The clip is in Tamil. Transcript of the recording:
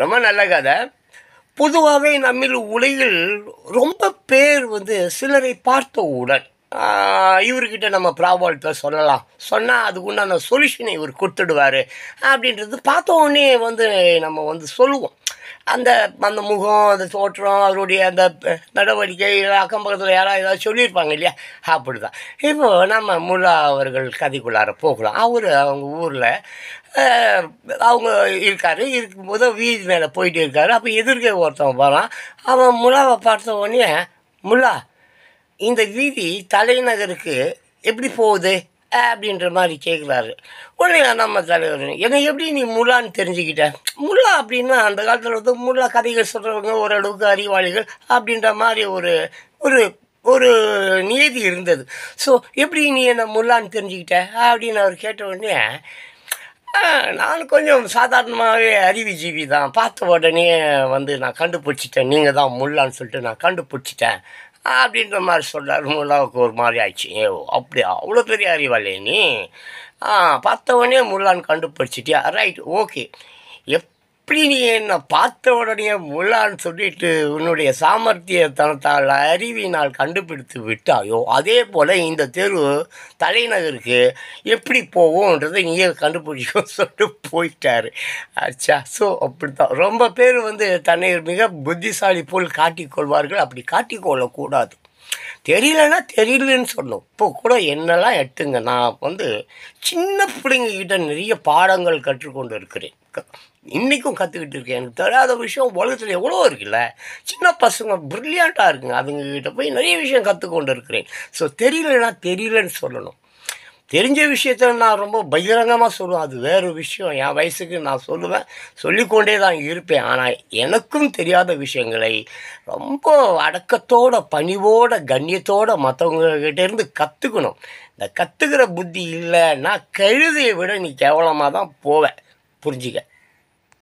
ரொம்ப நல்ல கதை பொதுவாகவே நம்மில் உலகில் ரொம்ப பேர் வந்து சிலரை பார்த்த உடன் இவர்கிட்ட நம்ம ப்ராபலத்தை சொல்லலாம் சொன்னால் அதுக்கு உண்டான சொல்யூஷனை இவர் கொடுத்துடுவார் அப்படின்றது பார்த்த உடனே வந்து நம்ம வந்து சொல்லுவோம் அந்த அந்த முகம் அந்த தோற்றம் அவருடைய அந்த நடவடிக்கை அக்கம் பக்கத்தில் யாராவது ஏதாவது சொல்லியிருப்பாங்க இல்லையா அப்படி தான் இப்போ நம்ம முல்லா அவர்கள் கதைக்குள்ளார போகலாம் அவர் அவங்க ஊரில் அவங்க இருக்கார் இருக்கும்போது வீதி மேலே போயிட்டு இருக்கார் அப்போ எதிர்க்க ஒருத்தவங்க வரான் அவன் முலாவை பார்த்த உடனே முல்லா இந்த வீதி தலைநகருக்கு எப்படி போகுது அப்படின்ற மாதிரி கேட்குறாரு உடனே நம்ம தலைவர் என்னை எப்படி நீ முலான்னு தெரிஞ்சுக்கிட்ட முல்லா அப்படின்னா அந்த காலத்தில் வந்து முல்லா கதைகள் சொல்கிறவங்க ஓரளவுக்கு அறிவாளிகள் அப்படின்ற மாதிரி ஒரு ஒரு ஒரு நியதி இருந்தது ஸோ எப்படி நீ என்னை முல்லான்னு தெரிஞ்சுக்கிட்ட அப்படின்னு அவர் கேட்ட உடனே நான் கொஞ்சம் சாதாரணமாகவே அறிவுஜீவி தான் பார்த்த உடனே வந்து நான் கண்டுபிடிச்சிட்டேன் நீங்கள் தான் முல்லான்னு சொல்லிட்டு நான் கண்டுபிடிச்சிட்டேன் அப்படின்ற மாதிரி சொல்கிறார் முல்லாவுக்கு ஒரு மாதிரி ஆயிடுச்சு ஏ அப்படியா அவ்வளோ பெரிய அறிவாளே நீ பார்த்தவொடனே முல்லான்னு கண்டுபிடிச்சிட்டியா ரைட் ஓகே எப் எப்படி நீ என்னை பார்த்த உடனே முள்ளான்னு சொல்லிட்டு உன்னுடைய சாமர்த்தியத்தனத்தால் அறிவினால் கண்டுபிடித்து விட்டாயோ அதே போல் இந்த தெரு தலைநகருக்கு எப்படி போவோன்றதை நீயே கண்டுபிடிக்கும் சொல்லிட்டு போயிட்டாரு அச்சா ஸோ அப்படி தான் ரொம்ப பேர் வந்து தன்னை மிக புத்திசாலி போல் காட்டிக்கொள்வார்கள் அப்படி காட்டிக்கொள்ளக்கூடாது தெரியலன்னா தெரியலன்னு சொல்லணும் இப்போ கூட என்னெல்லாம் எட்டுங்க நான் வந்து சின்ன பிள்ளைங்கக்கிட்ட நிறைய பாடங்கள் கற்றுக்கொண்டு இருக்கிறேன் இன்றைக்கும் கற்றுக்கிட்டு இருக்கேன் எனக்கு தெரியாத விஷயம் உலகத்தில் எவ்வளோ இருக்குல்ல சின்ன பசங்க ப்ரில்லியண்ட்டாக இருக்குங்க அதுங்கக்கிட்ட போய் நிறைய விஷயம் கற்றுக்கொண்டு இருக்கிறேன் ஸோ தெரியலன்னா தெரியலன்னு சொல்லணும் தெரிஞ்ச விஷயத்தில் நான் ரொம்ப பகிரங்கமாக சொல்லுவேன் அது வேறு விஷயம் என் வயசுக்கு நான் சொல்லுவேன் சொல்லிக்கொண்டே தான் இருப்பேன் ஆனால் எனக்கும் தெரியாத விஷயங்களை ரொம்ப அடக்கத்தோட பணிவோட கண்ணியத்தோட மற்றவங்ககிட்டேருந்து கற்றுக்கணும் இந்த கற்றுக்கிற புத்தி இல்லைன்னா கழுதையை விட நீ கேவலமாக தான் போவேன் புரிஞ்சுக்க